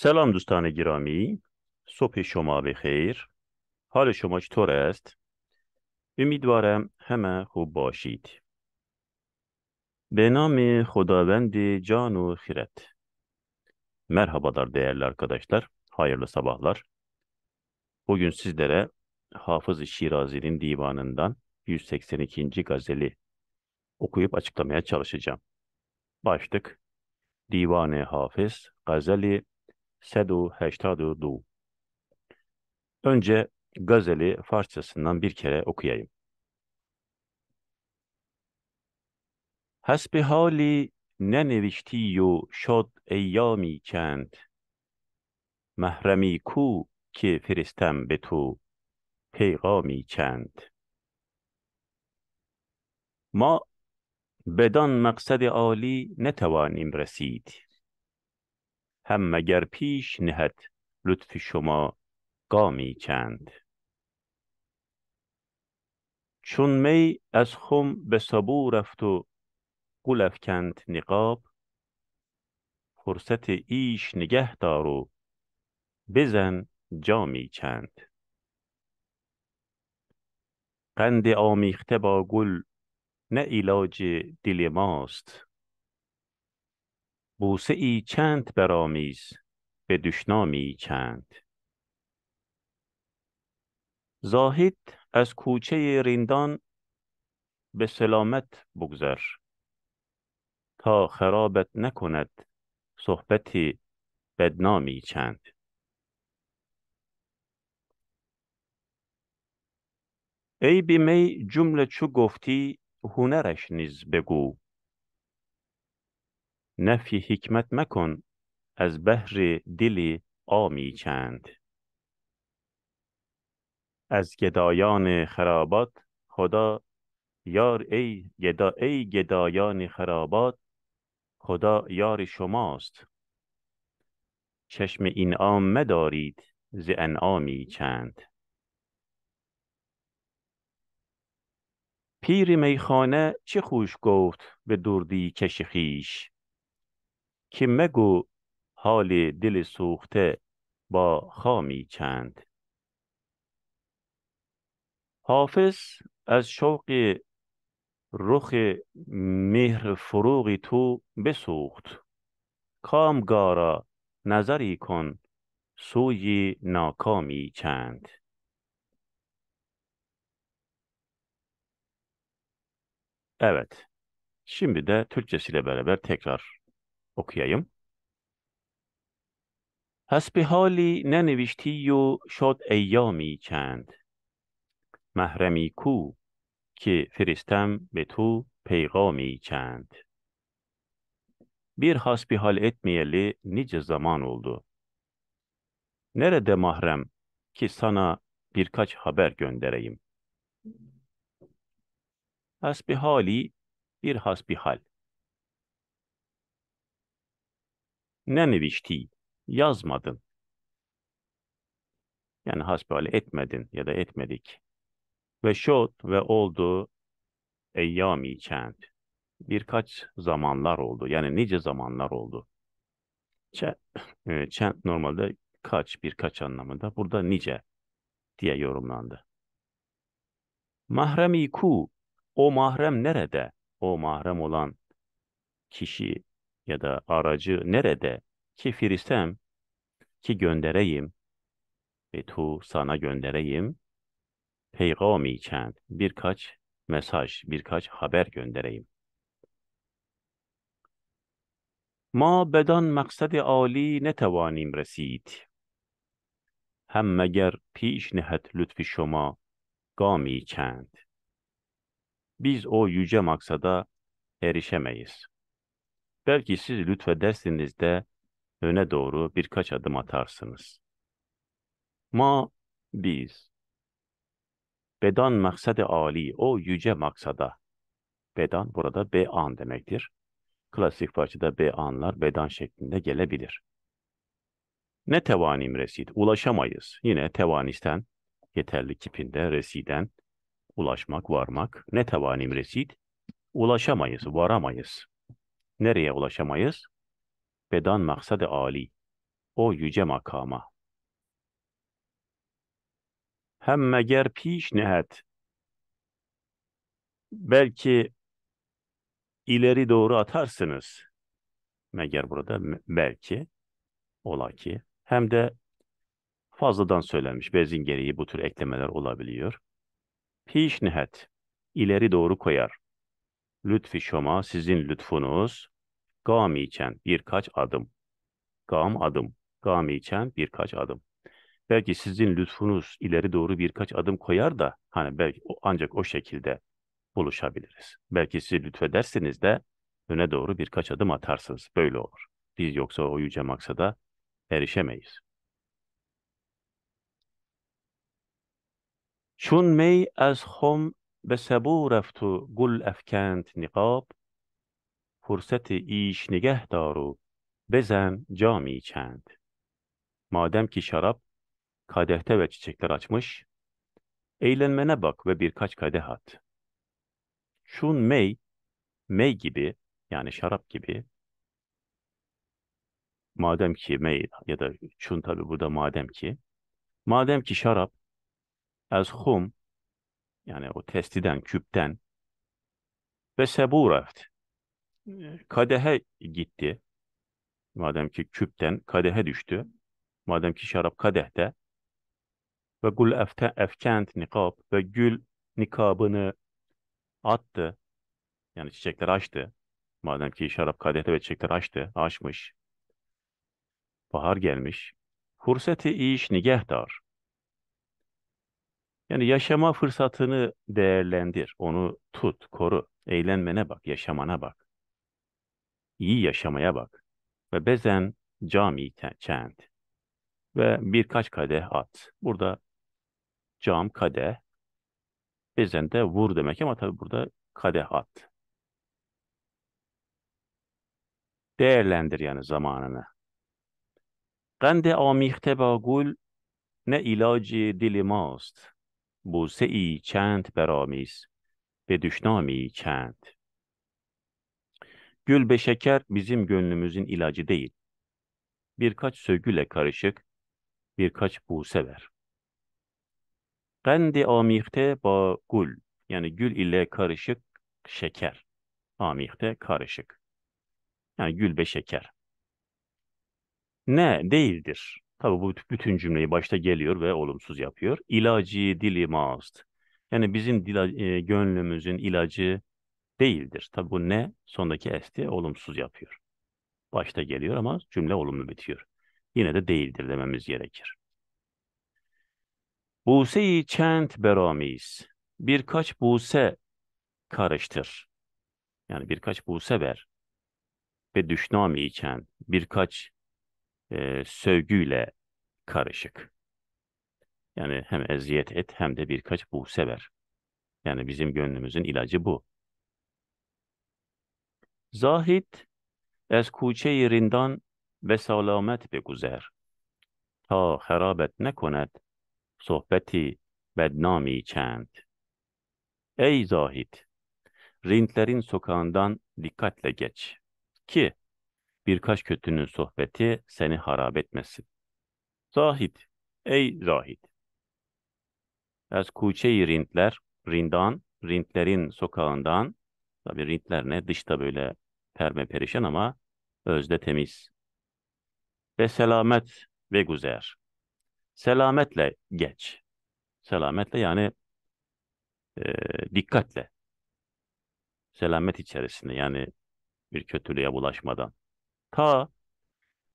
سلام دوستان گرامی صبح شما بخیر حال شما چطور است امیدوارم همه خوب باشید به نام خداوند جان و خیرت Merhabalar değerli arkadaşlar. Hayırlı sabahlar. Bugün sizlere Hafız-ı Şirazi'nin divanından 182. gazeli okuyup açıklamaya çalışacağım. Başlık Divane Hafız Gazeli 182. اونجا Gazeli بیر bir kere okuyayım. حسب حالی ننوشتی و شد ایامی چند محرمی کو که فرستم به تو پیغامی چند ما بدان مقصد عالی نتوانیم رسید هم مگر پیش نهد لطف شما گامی چند چون می از خم به سبو رفت و قول کند نقاب فرصت ایش نگه دار و بزن جامی چند قند آمیخته با گل نه علاج دل ماست بوسه ای چند برآمیز به دشنامی چند زاهد از کوچه رندان به سلامت بگذر تا خرابت نکند صحبت بدنامی چند ای بی می جمله چو گفتی هنرش نیز بگو نفی حکمت مکن از بهر دل آمی چند از گدایان خرابات خدا یار ای گدا ای گدایان خرابات خدا یار شماست چشم این آم مدارید ز انعامی چند پیر میخانه چه خوش گفت به دردی کش خیش که مگو حال دل سوخته با خامی چند حافظ از شوق رخ مهر فروغ تو بسوخت کامگارا نظری کن سوی ناکامی چند Evet. Şimdi de Türkçesiyle beraber tekrar پس به حالی ننوشتی و شاد ایامی Mahremi محرمی ki که فرستم به تو پیغامی bir hasbihal etmeyeli nice zaman oldu. Nerede mahrem ki sana birkaç haber göndereyim? Hasbihali bir hasbihal. nenevişti, yazmadın. Yani hasbihal etmedin ya da etmedik. Ve şot ve oldu eyyami çent. Birkaç zamanlar oldu. Yani nice zamanlar oldu. Çent, e, çent normalde kaç, birkaç anlamında. Burada nice diye yorumlandı. Mahremi ku, o mahrem nerede? O mahrem olan kişi ya da aracı nerede ki firistem ki göndereyim ve tu sana göndereyim peygami kend birkaç mesaj, birkaç haber göndereyim. Ma bedan maksadi ali netavanim resid. Hem meger piş nehet lütfi şoma gami kend. Biz o yüce maksada erişemeyiz. Belki siz lütfedersinizde öne doğru birkaç adım atarsınız. Ma biz bedan maksade ali o yüce maksada bedan burada bean demektir. Klasik parçada beanlar bedan şeklinde gelebilir. Ne tevanim resid ulaşamayız. Yine tevanisten yeterli kipinde residen ulaşmak varmak ne tevanim resid ulaşamayız varamayız nereye ulaşamayız? Bedan maksadı Ali, o yüce makama. Hem meger piş nehet, belki ileri doğru atarsınız. Meger burada belki, ola ki. Hem de fazladan söylenmiş. Bezin gereği bu tür eklemeler olabiliyor. Piş nehet, ileri doğru koyar. Lütfi şoma sizin lütfunuz. gam için birkaç adım. Gam adım. gam için birkaç adım. Belki sizin lütfunuz ileri doğru birkaç adım koyar da hani belki ancak o şekilde buluşabiliriz. Belki siz lütfederseniz de öne doğru birkaç adım atarsınız. Böyle olur. Biz yoksa o yüce maksada erişemeyiz. Şun mey az hom به رفت و گل افکند نقاب فرصت ایش نگه دار و بزن cami چند Madem ki şarap kadehte ve çiçekler açmış, eğlenmene bak ve birkaç kadeh at. Şun mey, mey gibi yani şarap gibi, madem ki mey ya da şun tabi burada madem ki, madem ki şarap, az hum yani o testiden, küpten. Ve seburaft. Kadehe gitti. Madem ki küpten kadehe düştü. Madem ki şarap kadehte. Ve gül efte, efkent nikab. Ve gül nikabını attı. Yani çiçekler açtı. Madem ki şarap kadehte ve çiçekler açtı. Açmış. Bahar gelmiş. Furseti iş nigehtar. Yani yaşama fırsatını değerlendir, onu tut, koru. Eğlenmene bak, yaşamana bak. İyi yaşamaya bak. Ve bezen cami çent. Ve birkaç kadeh at. Burada cam kadeh. Bezen de vur demek ama tabii burada kadeh at. Değerlendir yani zamanını. Gende amihte bagul ne ilacı dili mast. بوسه ای چند برآمیز ve düşnami kent. Gül ve şeker bizim gönlümüzün ilacı değil. Birkaç sövgüyle karışık, birkaç buse ver. Kendi amihte ba gül, yani gül ile karışık şeker. Amihte karışık. Yani gül ve şeker. Ne değildir. Tabii bu bütün cümleyi başta geliyor ve olumsuz yapıyor. İlacı dili mağazdı. Yani bizim dil, e, gönlümüzün ilacı değildir. Tabii bu ne sondaki esti olumsuz yapıyor. Başta geliyor ama cümle olumlu bitiyor. Yine de değildir dememiz gerekir. Buse-i çent beramiz. Birkaç buse karıştır. Yani birkaç buse ver. Ve düşnami içen birkaç e, sövgüyle karışık. Yani hem eziyet et hem de birkaç bu sever. Yani bizim gönlümüzün ilacı bu. Zahid ez kuçe-i rindan ve salamet be güzer, Ta herabet nekonet sohbeti bednami çend. Ey zahid! Rintlerin sokağından dikkatle geç. Ki birkaç kötünün sohbeti seni harap etmesin. Zahid, ey zahid! Ez kuçe-i rintler, rindan, rintlerin sokağından, tabi rintler ne dışta böyle perme perişan ama özde temiz. Ve selamet ve güzer. Selametle geç. Selametle yani e, dikkatle. Selamet içerisinde yani bir kötülüğe bulaşmadan. Ta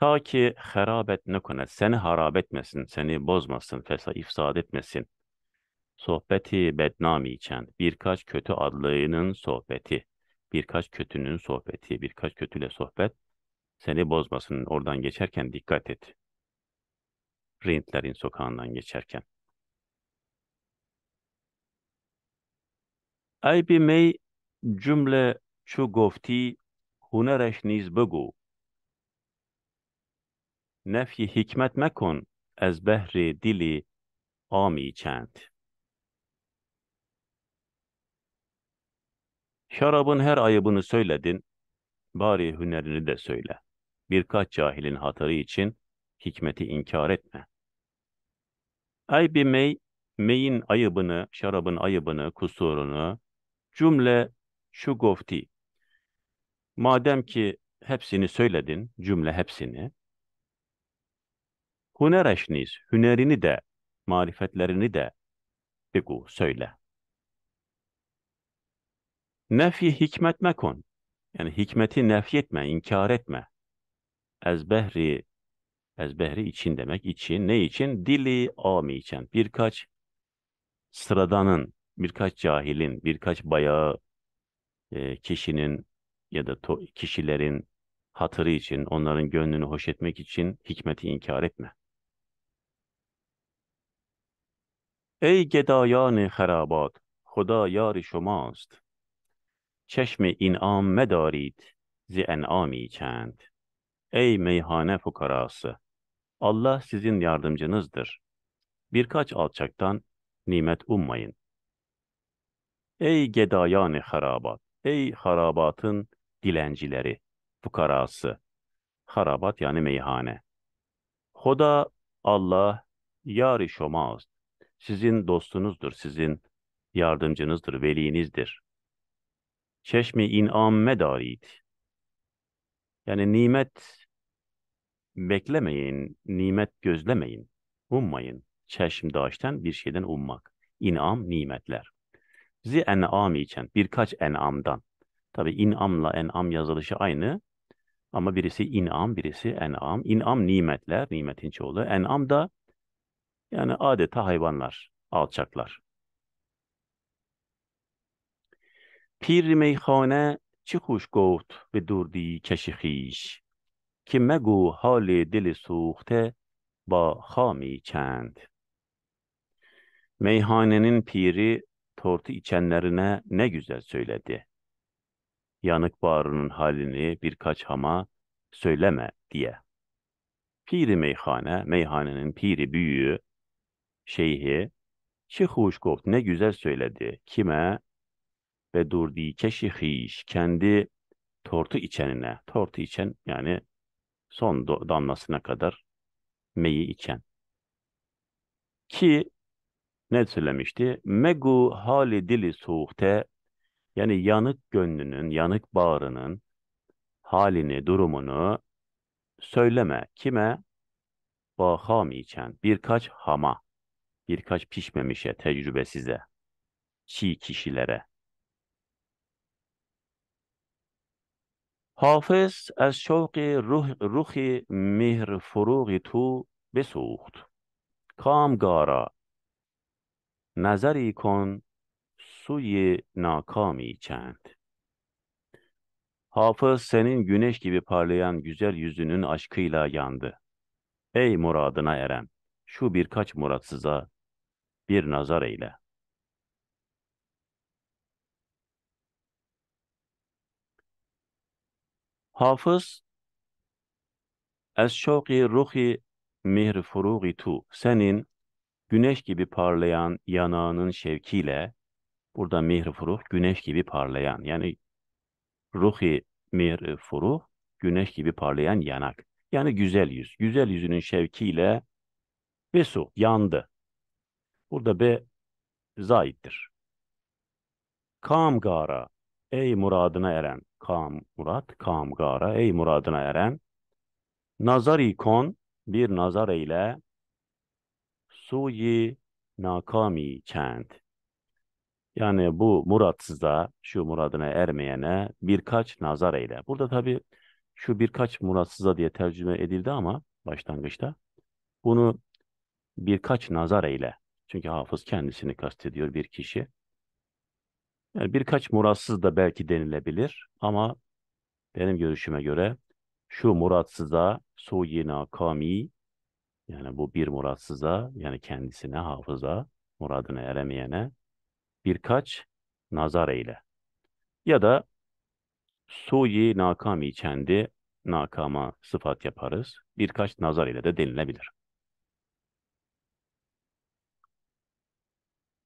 ta ki herabet ne kone seni harap etmesin, seni bozmasın, fesa ifsad etmesin. Sohbeti bednami için birkaç kötü adlığının sohbeti, birkaç kötünün sohbeti, birkaç kötüyle sohbet seni bozmasın. Oradan geçerken dikkat et. Rintlerin sokağından geçerken. Ey bi mey cümle çu gofti hunereş niz begu نفی حکمت مکن از بهر دل آمی چند Şarabın her ayıbını söyledin, bari hünerini de söyle. Birkaç cahilin hatırı için hikmeti inkar etme. Ay bir mey, meyin ayıbını, şarabın ayıbını, kusurunu, cümle şu gofti. Madem ki hepsini söyledin, cümle hepsini, Hüner Hunereşniz, hünerini de, marifetlerini de digu söyle. Nefi hikmet mekon. Yani hikmeti nefi etme, inkar etme. Ezbehri, ezbehri için demek için. Ne için? Dili ami için. Birkaç sıradanın, birkaç cahilin, birkaç bayağı e, kişinin ya da kişilerin hatırı için, onların gönlünü hoş etmek için hikmeti inkar etme. ای گدایان خرابات خدا یار شماست چشم این عام مدارید zi en'ami çend. Ey meyhane fukarası! Allah sizin yardımcınızdır. Birkaç alçaktan nimet ummayın. Ey gedayani harabat! Ey harabatın dilencileri, fukarası! Harabat yani meyhane. Hoda Allah yari şomaz sizin dostunuzdur, sizin yardımcınızdır, velinizdir. Çeşmi inam medarit. Yani nimet beklemeyin, nimet gözlemeyin, ummayın. Çeşim daştan bir şeyden ummak. İnam nimetler. Zi en'am için birkaç en'amdan. Tabi in'amla en'am yazılışı aynı. Ama birisi in'am, birisi en'am. İn'am nimetler, nimetin çoğulu. En'am da yani adeta hayvanlar, alçaklar. پیر میخانه چه خوش گفت به دردی کش خیش که مگو حال دل سوخته با خامی چند Meyhanenin piri tortu içenlerine ne güzel söyledi. Yanık bağrının halini birkaç hama söyleme diye. Piri meyhane, meyhanenin piri büyüğü şeyhi Şi Huşkov ne güzel söyledi. Kime? Ve durdi keşi hiş. Kendi tortu içenine. Tortu içen yani son damlasına kadar meyi içen. Ki ne söylemişti? Megu hali dili suhte yani yanık gönlünün, yanık bağrının halini, durumunu söyleme. Kime? Baham içen. Birkaç hama birkaç pişmemişe, tecrübesize, çiğ kişilere. Hafız az şevki ruh, ruhi mihr furuği tu besuht. Kam gara nazari kon suyi nakami çend. Hafız senin güneş gibi parlayan güzel yüzünün aşkıyla yandı. Ey muradına eren, şu birkaç muratsıza bir nazar eyle. Hafız Es-şevki ruhi mihr furugi tu. Senin güneş gibi parlayan yanağının şevkiyle burada mihr furuh güneş gibi parlayan yani ruhi mihr furuh güneş gibi parlayan yanak. Yani güzel yüz. Güzel yüzünün şevkiyle ve su yandı. Burada B zaittir. Kam gara ey muradına eren. Kam murat, kam gara ey muradına eren. Nazari kon bir nazar eyle. Suyi nakami çend. Yani bu muratsıza, şu muradına ermeyene birkaç nazar eyle. Burada tabi şu birkaç muratsıza diye tercüme edildi ama başlangıçta bunu birkaç nazar eyle çünkü hafız kendisini kastediyor bir kişi. Yani birkaç muratsız da belki denilebilir ama benim görüşüme göre şu muratsıza suyina kami yani bu bir muratsıza yani kendisine hafıza muradına eremeyene birkaç nazar eyle. Ya da suyi nakami kendi nakama sıfat yaparız. Birkaç nazar ile de denilebilir.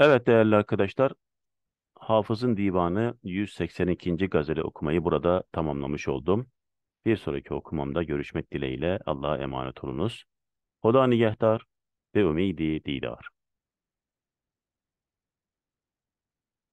Evet değerli arkadaşlar, Hafız'ın Divanı 182. gazeli okumayı burada tamamlamış oldum. Bir sonraki okumamda görüşmek dileğiyle Allah'a emanet olunuz. Hoda nigehtar ve umidi didar.